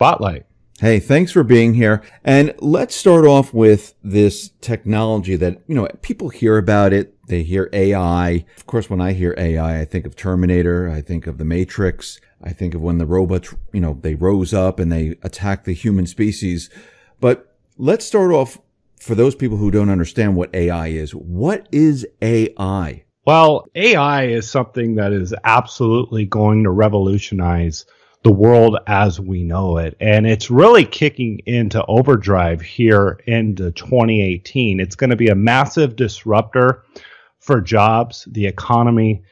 Spotlight. Hey, thanks for being here. And let's start off with this technology that, you know, people hear about it. They hear AI. Of course, when I hear AI, I think of Terminator. I think of the Matrix. I think of when the robots, you know, they rose up and they attacked the human species. But let's start off for those people who don't understand what AI is. What is AI? Well, AI is something that is absolutely going to revolutionize the world as we know it. And it's really kicking into overdrive here into 2018. It's going to be a massive disruptor for jobs, the economy,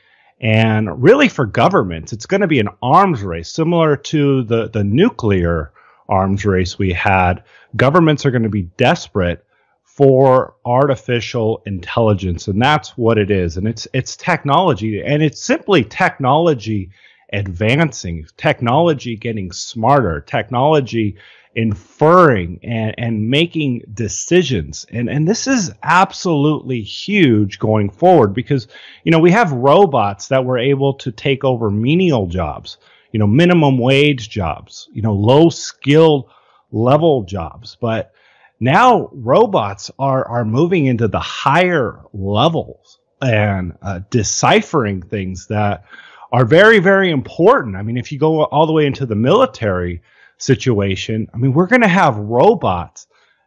and really for governments. It's going to be an arms race similar to the, the nuclear arms race we had. Governments are going to be desperate for artificial intelligence and that's what it is and it's it's technology and it's simply technology advancing, technology getting smarter, technology inferring and, and making decisions. And, and this is absolutely huge going forward because, you know, we have robots that were able to take over menial jobs, you know, minimum wage jobs, you know, low skilled level jobs. But now robots are, are moving into the higher levels and uh, deciphering things that are very, very important. I mean, if you go all the way into the military situation, I mean, we're going to have robots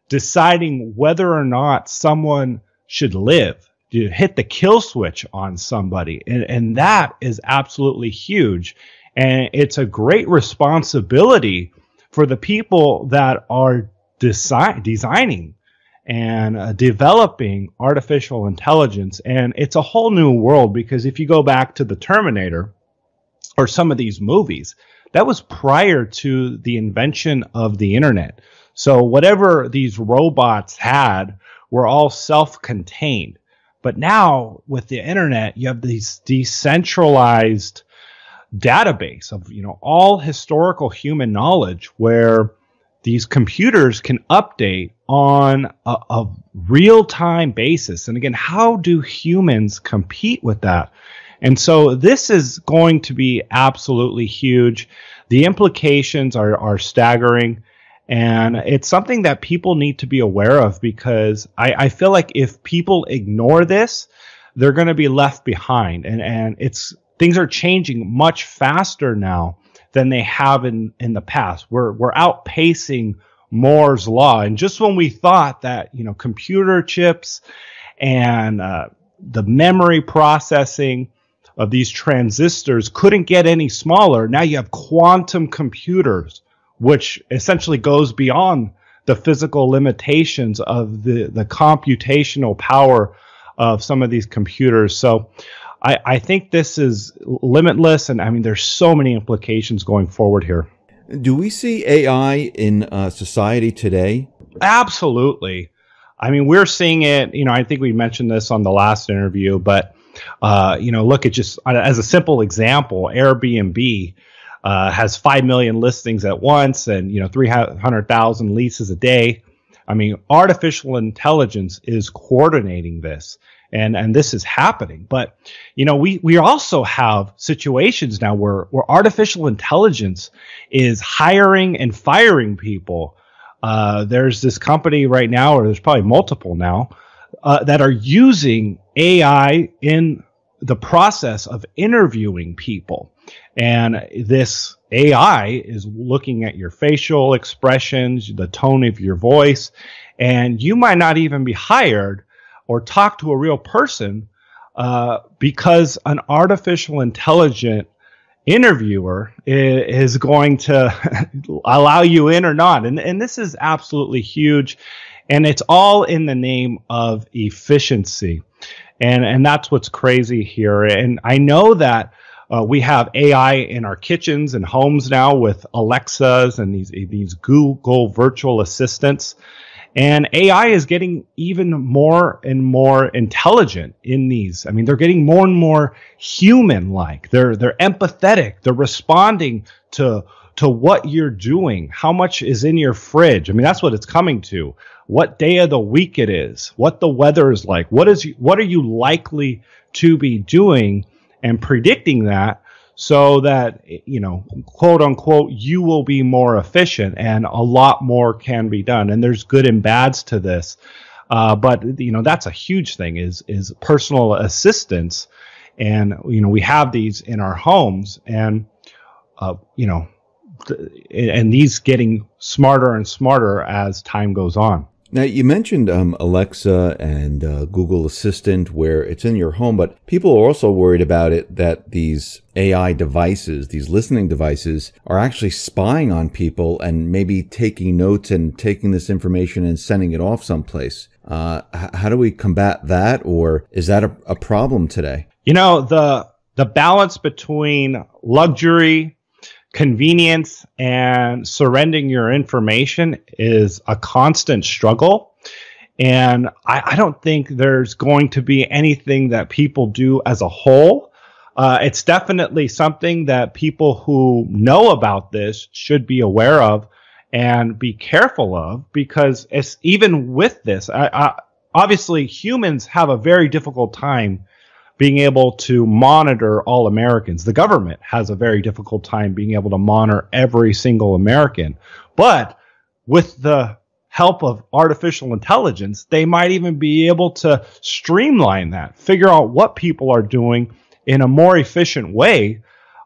deciding whether or not someone should live. to hit the kill switch on somebody. And, and that is absolutely huge. And it's a great responsibility for the people that are design, designing and uh, developing artificial intelligence. And it's a whole new world because if you go back to the Terminator or some of these movies, that was prior to the invention of the internet. So whatever these robots had were all self-contained. But now with the internet, you have these decentralized database of you know all historical human knowledge where these computers can update on a, a real time basis. And again, how do humans compete with that? And so this is going to be absolutely huge. The implications are, are staggering. And it's something that people need to be aware of because I, I feel like if people ignore this, they're going to be left behind. And, and it's things are changing much faster now than they have in, in the past. We're, we're outpacing Moore's law. And just when we thought that, you know, computer chips and uh, the memory processing of these transistors couldn't get any smaller, now you have quantum computers, which essentially goes beyond the physical limitations of the, the computational power of some of these computers. So I, I think this is limitless, and I mean, there's so many implications going forward here. Do we see AI in uh, society today? Absolutely. I mean, we're seeing it. You know, I think we mentioned this on the last interview, but uh, you know, look at just uh, as a simple example, Airbnb. Uh, has 5 million listings at once and you know 300,000 leases a day. I mean, artificial intelligence is coordinating this and and this is happening. But you know, we we also have situations now where where artificial intelligence is hiring and firing people. Uh, there's this company right now, or there's probably multiple now, uh, that are using AI in the process of interviewing people. And this AI is looking at your facial expressions, the tone of your voice, and you might not even be hired, or talk to a real person uh, because an artificial intelligent interviewer is going to allow you in or not. And, and this is absolutely huge. And it's all in the name of efficiency. And, and that's what's crazy here. And I know that uh, we have AI in our kitchens and homes now with Alexas and these, these Google virtual assistants. And AI is getting even more and more intelligent in these. I mean, they're getting more and more human like. They're they're empathetic. They're responding to to what you're doing, how much is in your fridge. I mean, that's what it's coming to. What day of the week it is, what the weather is like, what is what are you likely to be doing and predicting that so that you know quote unquote you will be more efficient and a lot more can be done and there's good and bads to this uh, but you know that's a huge thing is is personal assistance and you know we have these in our homes and uh, you know th- and these getting smarter and smarter as time goes on now, you mentioned um, Alexa and uh, Google Assistant where it's in your home, but people are also worried about it that these AI devices, these listening devices, are actually spying on people and maybe taking notes and taking this information and sending it off someplace. Uh, h- how do we combat that, or is that a, a problem today? You know, the the balance between luxury convenience and surrendering your information is a constant struggle. And I, I, don't think there's going to be anything that people do as a whole. Uh, it's definitely something that people who know about this should be aware of and be careful of because it's even with this, I, I, obviously humans have a very difficult time being able to monitor all Americans. The government has a very difficult time being able to monitor every single American. But with the help of artificial intelligence, they might even be able to streamline that, figure out what people are doing in a more efficient way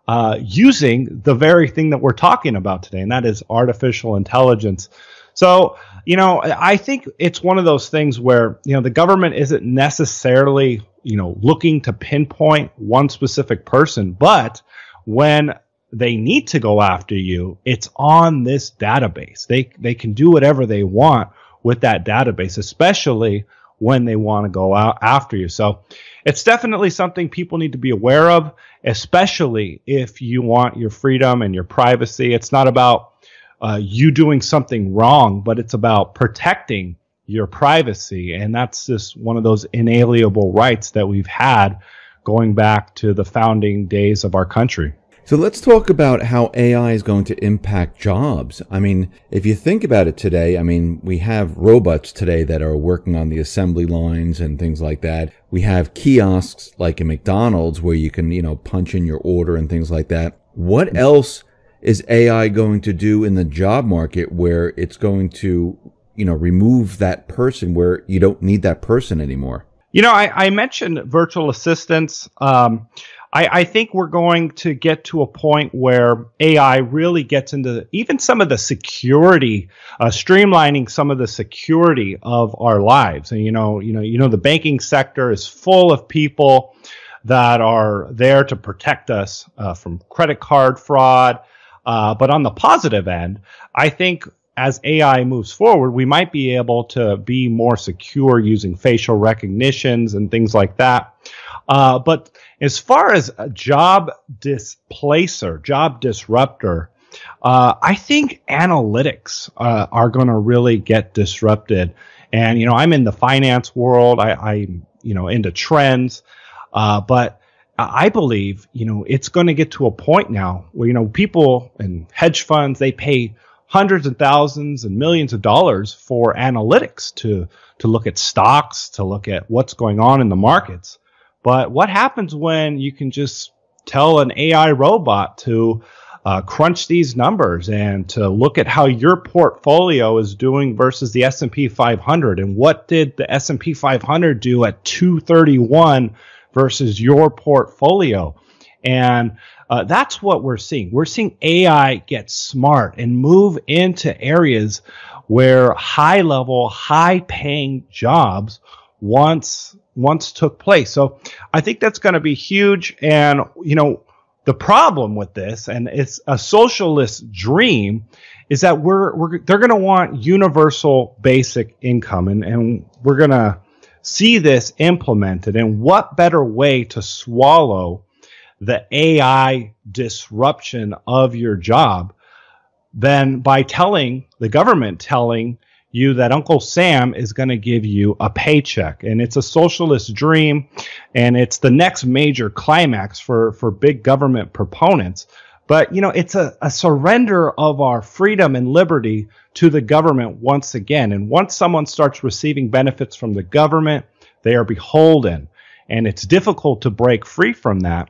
uh, using the very thing that we're talking about today, and that is artificial intelligence. So, you know, I think it's one of those things where, you know, the government isn't necessarily, you know, looking to pinpoint one specific person, but when they need to go after you, it's on this database. They they can do whatever they want with that database, especially when they want to go out after you. So it's definitely something people need to be aware of, especially if you want your freedom and your privacy. It's not about uh, you doing something wrong, but it's about protecting your privacy. And that's just one of those inalienable rights that we've had going back to the founding days of our country. So let's talk about how AI is going to impact jobs. I mean, if you think about it today, I mean, we have robots today that are working on the assembly lines and things like that. We have kiosks like in McDonald's where you can, you know, punch in your order and things like that. What else is AI going to do in the job market where it's going to, you know, remove that person where you don't need that person anymore? You know, I, I mentioned virtual assistants. Um, I, I, think we're going to get to a point where AI really gets into even some of the security, uh, streamlining some of the security of our lives. And you know, you know, you know, the banking sector is full of people that are there to protect us uh, from credit card fraud, uh, but on the positive end, I think as AI moves forward, we might be able to be more secure using facial recognitions and things like that. Uh, but as far as a job displacer, job disruptor, uh, I think analytics uh, are going to really get disrupted. And you know, I'm in the finance world. I, am you know into trends, uh, but I believe, you know, it's going to get to a point now where, you know, people and hedge funds, they pay hundreds and thousands and millions of dollars for analytics to, to look at stocks, to look at what's going on in the markets. But what happens when you can just tell an AI robot to uh, crunch these numbers and to look at how your portfolio is doing versus the S&P 500 and what did the S&P 500 do at 231 versus your portfolio. And uh, that's what we're seeing. We're seeing AI get smart and move into areas where high level, high paying jobs once once took place. So I think that's going to be huge. And you know, the problem with this, and it's a socialist dream, is that we're, we're they're going to want universal basic income, and and we're going to see this implemented. And what better way to swallow the AI disruption of your job than by telling the government telling you that Uncle Sam is going to give you a paycheck. And it's a socialist dream, and it's the next major climax for, for big government proponents but, you know, it's a, a surrender of our freedom and liberty to the government once again. And once someone starts receiving benefits from the government, they are beholden. And it's difficult to break free from that.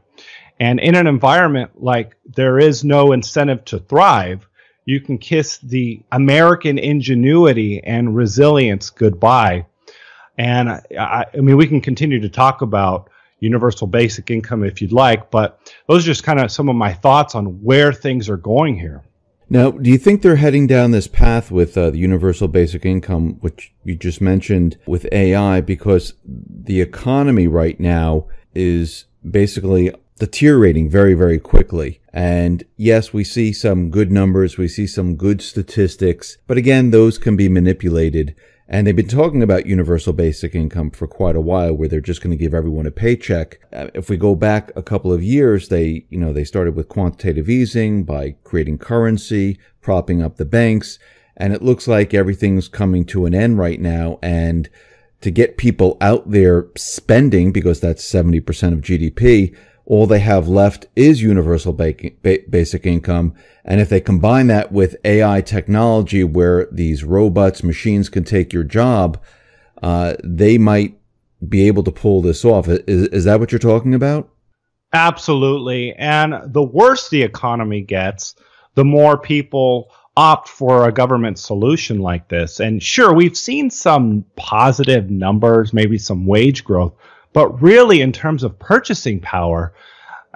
And in an environment like there is no incentive to thrive, you can kiss the American ingenuity and resilience goodbye. And I, I mean, we can continue to talk about universal basic income if you'd like. But those are just kind of some of my thoughts on where things are going here. Now, do you think they're heading down this path with uh, the universal basic income, which you just mentioned with AI, because the economy right now is basically deteriorating very, very quickly. And yes, we see some good numbers, we see some good statistics, but again, those can be manipulated. And they've been talking about universal basic income for quite a while, where they're just going to give everyone a paycheck. Uh, if we go back a couple of years, they, you know, they started with quantitative easing by creating currency, propping up the banks. And it looks like everything's coming to an end right now. And to get people out there spending, because that's 70% of GDP, all they have left is universal basic income. And if they combine that with AI technology where these robots, machines can take your job, uh, they might be able to pull this off. Is, is that what you're talking about? Absolutely. And the worse the economy gets, the more people opt for a government solution like this. And sure, we've seen some positive numbers, maybe some wage growth, but really, in terms of purchasing power,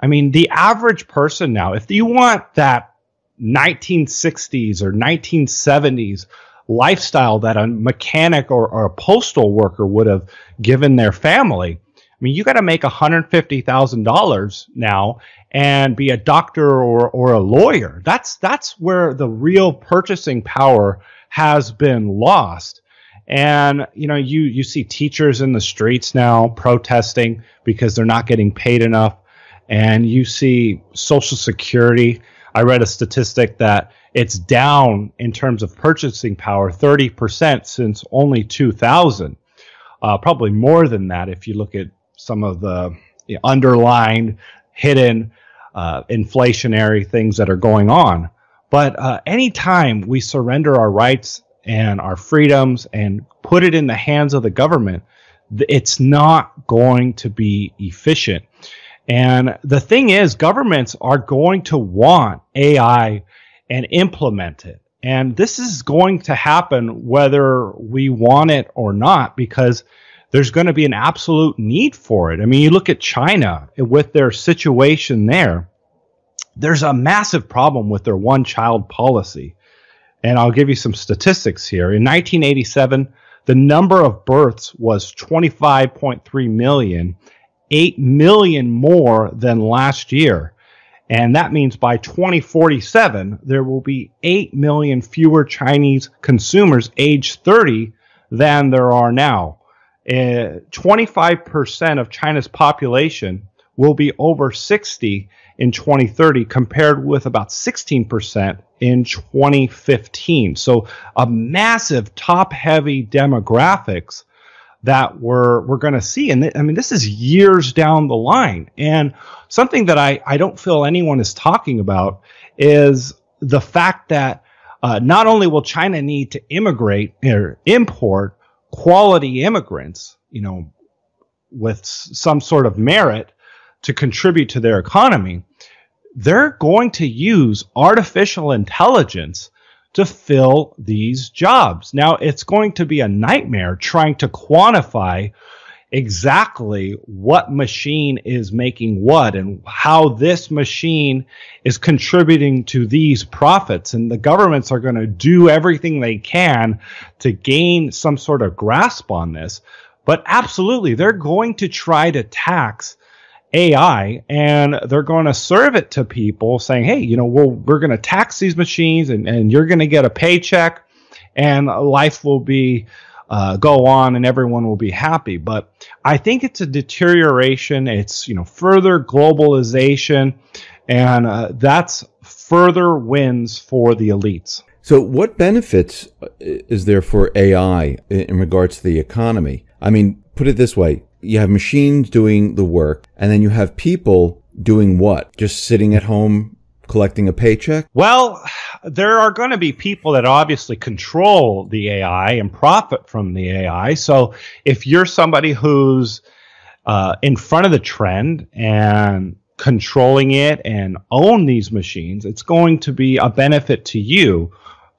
I mean, the average person now, if you want that 1960s or 1970s lifestyle that a mechanic or, or a postal worker would have given their family, I mean, you got to make $150,000 now and be a doctor or, or a lawyer. That's, that's where the real purchasing power has been lost. And you know, you you see teachers in the streets now protesting because they're not getting paid enough, and you see Social Security. I read a statistic that it's down in terms of purchasing power 30% since only 2000. Uh, probably more than that if you look at some of the you know, underlined, hidden, uh, inflationary things that are going on. But uh, anytime we surrender our rights and our freedoms and put it in the hands of the government, it's not going to be efficient. And the thing is, governments are going to want AI and implement it. And this is going to happen whether we want it or not, because there's going to be an absolute need for it. I mean, you look at China with their situation there, there's a massive problem with their one child policy. And I'll give you some statistics here. In 1987, the number of births was 25.3 million, 8 million more than last year. And that means by 2047, there will be 8 million fewer Chinese consumers age 30 than there are now. Uh, eh, 25% of China's population will be over 60 in 2030 compared with about 16% in 2015. So a massive top heavy demographics that we're we're going to see and th- I mean this is years down the line and something that I I don't feel anyone is talking about is the fact that uh, not only will China need to immigrate or import quality immigrants, you know, with some sort of merit, to contribute to their economy, they're going to use artificial intelligence to fill these jobs. Now, it's going to be a nightmare trying to quantify exactly what machine is making what and how this machine is contributing to these profits. And the governments are going to do everything they can to gain some sort of grasp on this. But absolutely, they're going to try to tax AI and they're going to serve it to people saying, hey, you know, we we're going to tax these machines and, and you're going to get a paycheck and life will be uh, go on and everyone will be happy. But I think it's a deterioration. It's, you know, further globalization and uh, that's further wins for the elites. So, what benefits uh, is there for AI in regards to the economy? I mean, put it this way you have machines doing the work and then you have people doing what? Just sitting at home collecting a paycheck? Well, there are going to be people that obviously control the AI and profit from the AI. So if you're somebody who's uh, in front of the trend and controlling it and own these machines, it's going to be a benefit to you.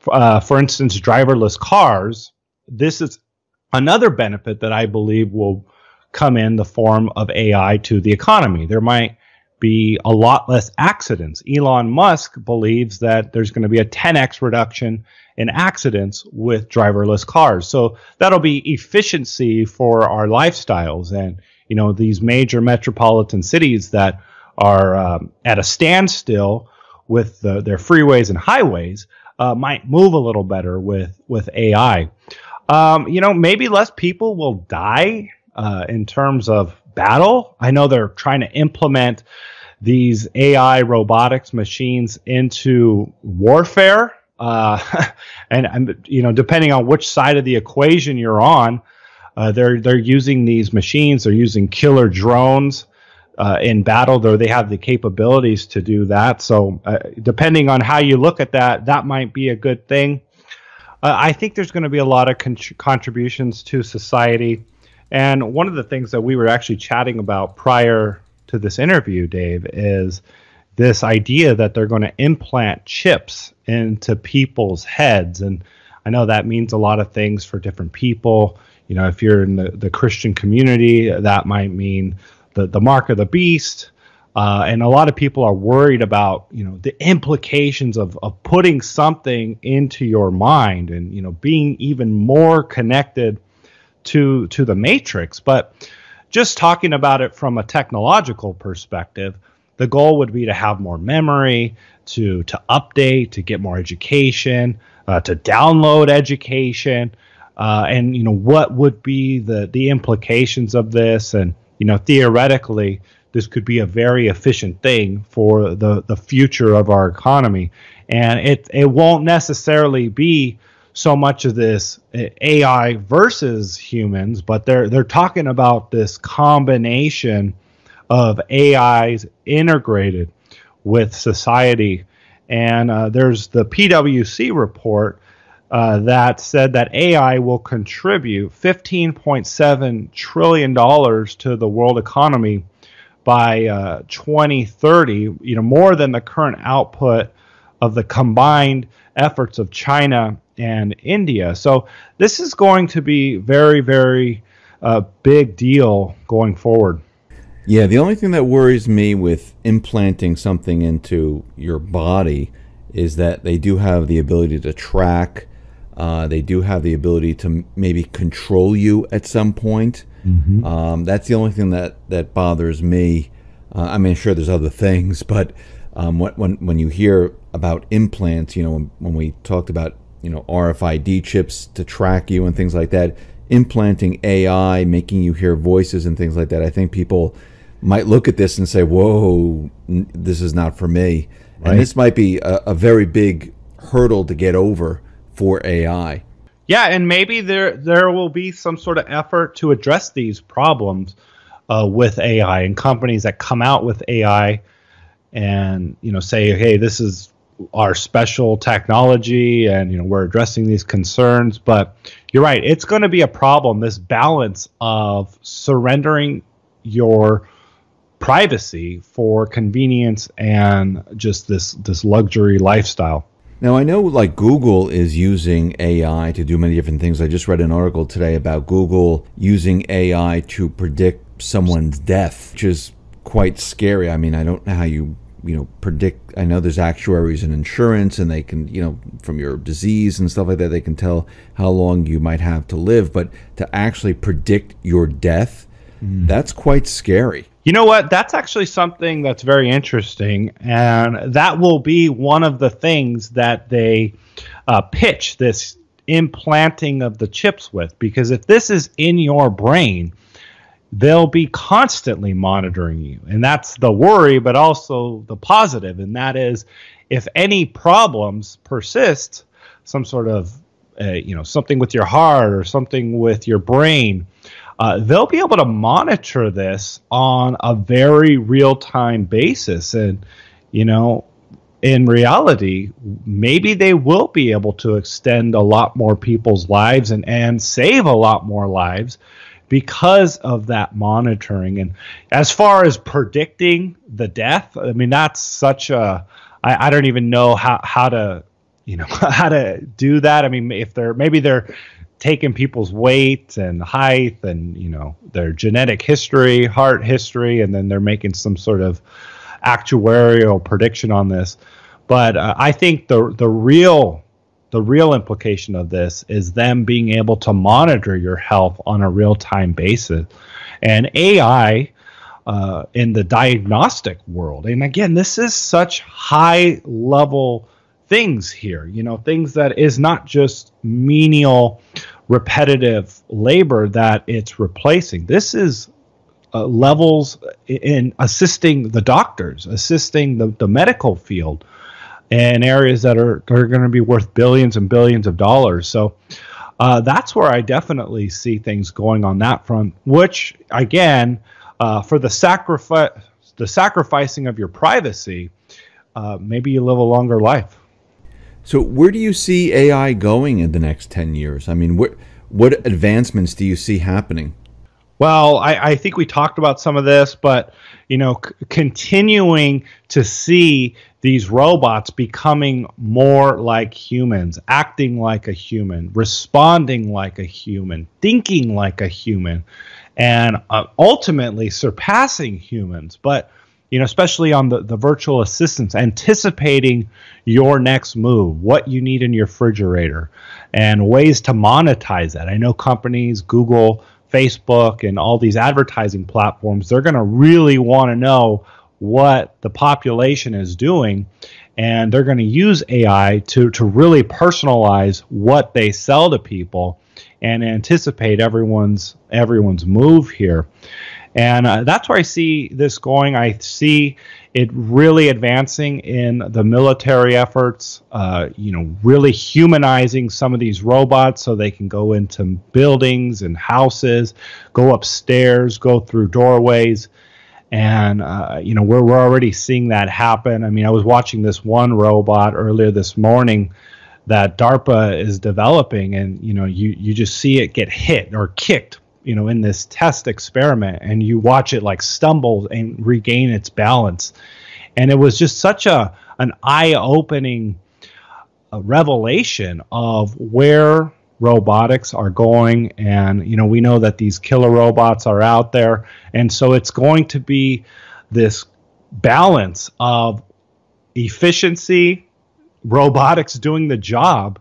Uh, for instance, driverless cars. This is another benefit that I believe will come in the form of AI to the economy. There might be a lot less accidents. Elon Musk believes that there's going to be a 10x reduction in accidents with driverless cars. So that'll be efficiency for our lifestyles and you know these major metropolitan cities that are um, at a standstill with the, their freeways and highways uh, might move a little better with with AI. Um, you know, maybe less people will die uh, in terms of battle. I know they're trying to implement these AI robotics machines into warfare. Uh, and, and, you know, depending on which side of the equation you're on, uh, they're they're using these machines. They're using killer drones uh, in battle, though they have the capabilities to do that. So, uh, depending on how you look at that, that might be a good thing. Uh, I think there's going to be a lot of con- contributions to society and one of the things that we were actually chatting about prior to this interview, Dave, is this idea that they're going to implant chips into people's heads. And I know that means a lot of things for different people. You know, if you're in the, the Christian community, that might mean the, the mark of the beast. Uh, and a lot of people are worried about, you know, the implications of, of putting something into your mind and, you know, being even more connected – to to the matrix but just talking about it from a technological perspective the goal would be to have more memory to to update to get more education uh, to download education uh, and you know what would be the the implications of this and you know theoretically this could be a very efficient thing for the the future of our economy and it it won't necessarily be so much of this eh, AI versus humans, but they're they're talking about this combination of AIs integrated with society. And uh, there's the PwC report uh, that said that AI will contribute 15.7 trillion dollars to the world economy by uh, 2030. You know more than the current output of the combined efforts of China and India. So this is going to be very, very uh, big deal going forward. Yeah, the only thing that worries me with implanting something into your body is that they do have the ability to track. Uh, they do have the ability to maybe control you at some point. Mm-hmm. Um, that's the only thing that that bothers me. Uh, I mean, sure, there's other things, but um, when when you hear about implants, you know, when, when we talked about you know RFID chips to track you and things like that, implanting AI, making you hear voices and things like that. I think people might look at this and say, "Whoa, n- this is not for me," right. and this might be a, a very big hurdle to get over for AI. Yeah, and maybe there there will be some sort of effort to address these problems uh, with AI and companies that come out with AI and you know say, "Hey, this is our special technology and you know we're addressing these concerns but you're right it's going to be a problem this balance of surrendering your privacy for convenience and just this this luxury lifestyle now I know like Google is using AI to do many different things. I just read an article today about Google using AI to predict someone's death, which is quite scary. I mean, I don't know how you you know predict i know there's actuaries and insurance and they can you know from your disease and stuff like that they can tell how long you might have to live but to actually predict your death mm. that's quite scary you know what that's actually something that's very interesting and that will be one of the things that they uh, pitch this implanting of the chips with because if this is in your brain they'll be constantly monitoring you. And that's the worry, but also the positive, and that is if any problems persist, some sort of uh, you know something with your heart or something with your brain, uh, they'll be able to monitor this on a very real time basis. And you know, in reality, maybe they will be able to extend a lot more people's lives and and save a lot more lives because of that monitoring. And as far as predicting the death, I mean, that's such a, I, I don't even know how, how to, you know, how to do that. I mean, if they're, maybe they're taking people's weight and height and, you know, their genetic history, heart history, and then they're making some sort of actuarial prediction on this. But uh, I think the, the real the real implication of this is them being able to monitor your health on a real time basis. And AI uh, in the diagnostic world, and again, this is such high level things here, you know, things that is not just menial, repetitive labor that it's replacing. This is uh, levels in assisting the doctors, assisting the, the medical field and areas that are, are going to be worth billions and billions of dollars. So uh, that's where I definitely see things going on that front, which, again, uh, for the, sacrifice, the sacrificing of your privacy, uh, maybe you live a longer life. So, where do you see AI going in the next 10 years? I mean, what, what advancements do you see happening? well, I, I think we talked about some of this, but you know, c- continuing to see these robots becoming more like humans, acting like a human, responding like a human, thinking like a human, and uh, ultimately surpassing humans. But you know, especially on the, the virtual assistants, anticipating your next move, what you need in your refrigerator, and ways to monetize that. I know companies, Google, Facebook and all these advertising platforms, they're going to really want to know what the population is doing. And they're going to use AI to, to really personalize what they sell to people and anticipate everyone's everyone's move here. And uh, that's where I see this going. I see it really advancing in the military efforts, uh, you know, really humanizing some of these robots so they can go into buildings and houses, go upstairs, go through doorways. And, uh, you know, we're, we're already seeing that happen. I mean, I was watching this one robot earlier this morning that DARPA is developing, and, you know, you, you just see it get hit or kicked you know in this test experiment and you watch it like stumble and regain its balance and it was just such a an eye-opening a uh, revelation of where robotics are going and you know we know that these killer robots are out there and so it's going to be this balance of efficiency robotics doing the job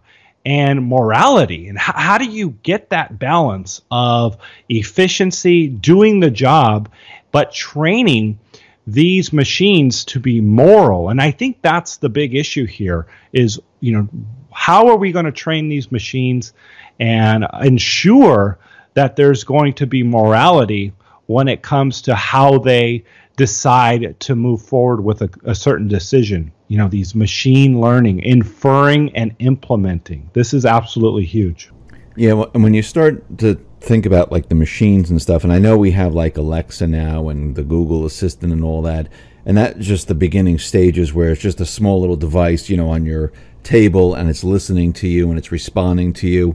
and morality. And how, how do you get that balance of efficiency, doing the job, but training? these machines to be moral and i think that's the big issue here is you know how are we going to train these machines and ensure that there's going to be morality when it comes to how they decide to move forward with a, a certain decision you know these machine learning inferring and implementing this is absolutely huge yeah well, and when you start to think about like the machines and stuff and i know we have like alexa now and the google assistant and all that and that's just the beginning stages where it's just a small little device you know on your table and it's listening to you and it's responding to you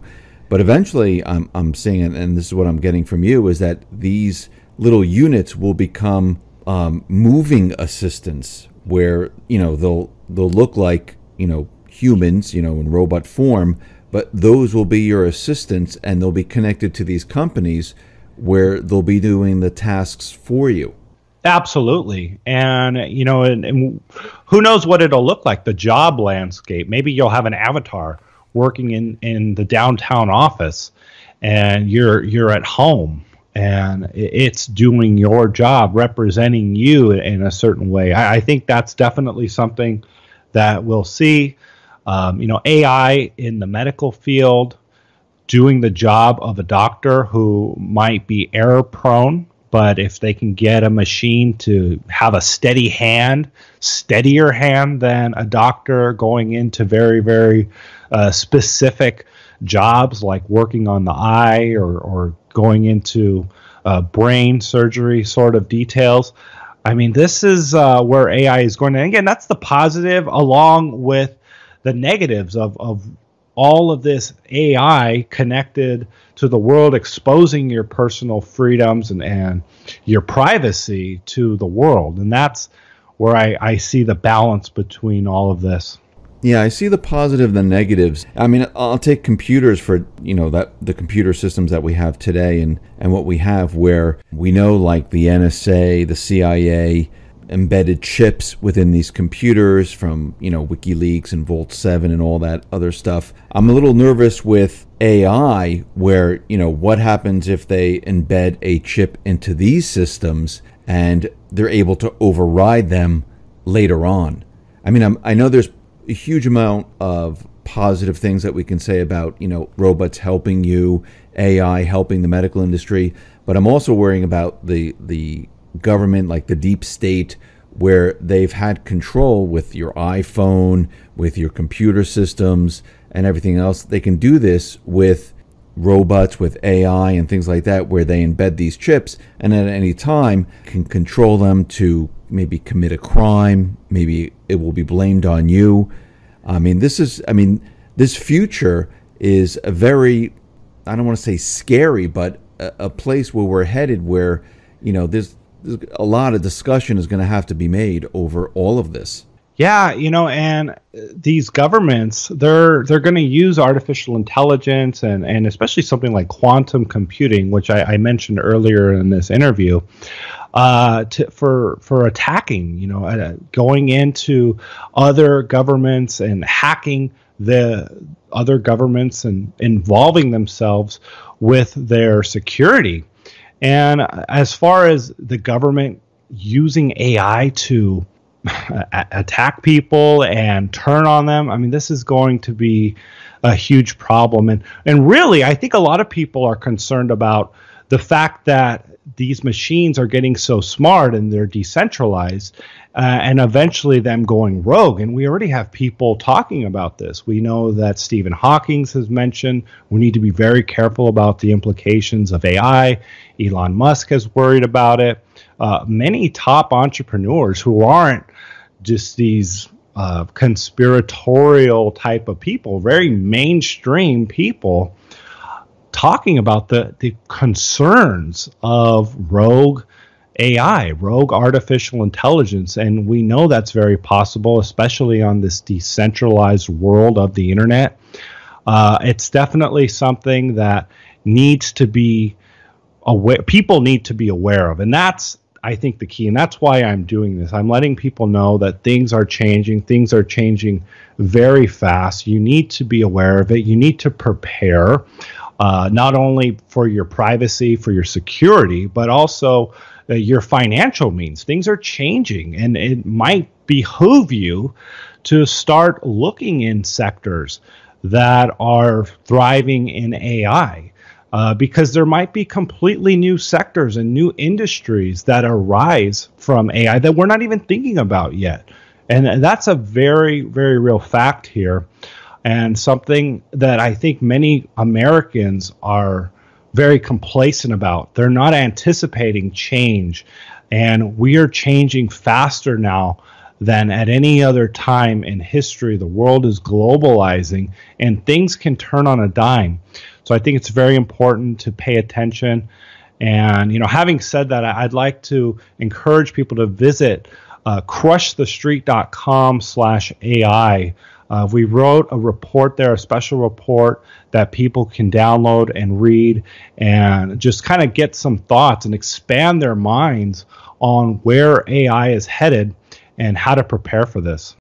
but eventually i'm, I'm seeing and this is what i'm getting from you is that these little units will become um, moving assistants where you know they'll they'll look like you know humans, you know, in robot form, but those will be your assistants, and they'll be connected to these companies where they'll be doing the tasks for you. Absolutely. And, you know, and, and, who knows what it'll look like, the job landscape. Maybe you'll have an avatar working in, in the downtown office and you're you're at home and it's doing your job, representing you in a certain way. I, I think that's definitely something that we'll see. Um, you know, AI in the medical field doing the job of a doctor who might be error prone, but if they can get a machine to have a steady hand, steadier hand than a doctor going into very, very uh, specific jobs like working on the eye or, or going into uh, brain surgery sort of details. I mean, this is uh, where AI is going. And again, that's the positive along with the negatives of, of all of this AI connected to the world, exposing your personal freedoms and, and your privacy to the world. And that's where I, I see the balance between all of this. Yeah, I see the positive the negatives. I mean, I'll take computers for, you know, that the computer systems that we have today and and what we have where we know like the NSA, the CIA embedded chips within these computers from, you know, WikiLeaks and Volt 7 and all that other stuff. I'm a little nervous with AI where, you know, what happens if they embed a chip into these systems and they're able to override them later on. I mean, I'm, i know there's a huge amount of positive things that we can say about you know robots helping you, AI helping the medical industry, but I'm also worrying about the the government, like the deep state, where they've had control with your iPhone, with your computer systems, and everything else. They can do this with robots with AI and things like that, where they embed these chips and at any time can control them to maybe commit a crime. Maybe it will be blamed on you. I mean, this is, I mean, this future is a very, I don't want to say scary, but a, a place where we're headed where, you know, there's, there's a lot of discussion is going to have to be made over all of this. Yeah, you know, and uh, these governments, they're they're going to use artificial intelligence and and especially something like quantum computing, which I, I mentioned earlier in this interview, uh, to, for for attacking. You know, uh, going into other governments and hacking the other governments and involving themselves with their security. And uh, as far as the government using AI to attack people and turn on them. I mean, this is going to be a huge problem. And and really, I think a lot of people are concerned about the fact that these machines are getting so smart and they're decentralized, uh, and eventually them going rogue. And we already have people talking about this. We know that Stephen Hawking has mentioned we need to be very careful about the implications of AI. Elon Musk has worried about it uh, many top entrepreneurs who aren't just these uh, conspiratorial type of people, very mainstream people, talking about the, the concerns of rogue AI, rogue artificial intelligence. And we know that's very possible, especially on this decentralized world of the internet. Uh, it's definitely something that needs to be aware, people need to be aware of. And that's I think, the key. And that's why I'm doing this. I'm letting people know that things are changing, things are changing very fast. You need to be aware of it, you need to prepare. Uh, not only for your privacy, for your security, but also uh, your financial means. Things are changing, and it might behoove you to start looking in sectors that are thriving in AI. Uh, because there might be completely new sectors and new industries that arise from AI that we're not even thinking about yet. And, and that's a very, very real fact here, and something that I think many Americans are very complacent about. They're not anticipating change, and we are changing faster now than at any other time in history. The world is globalizing and things can turn on a dime. So I think it's very important to pay attention. And, you know, having said that, I'd like to encourage people to visit uh, crushthestreet.com slash AI. Uh, we wrote a report there, a special report that people can download and read and just kind of get some thoughts and expand their minds on where AI is headed and how to prepare for this.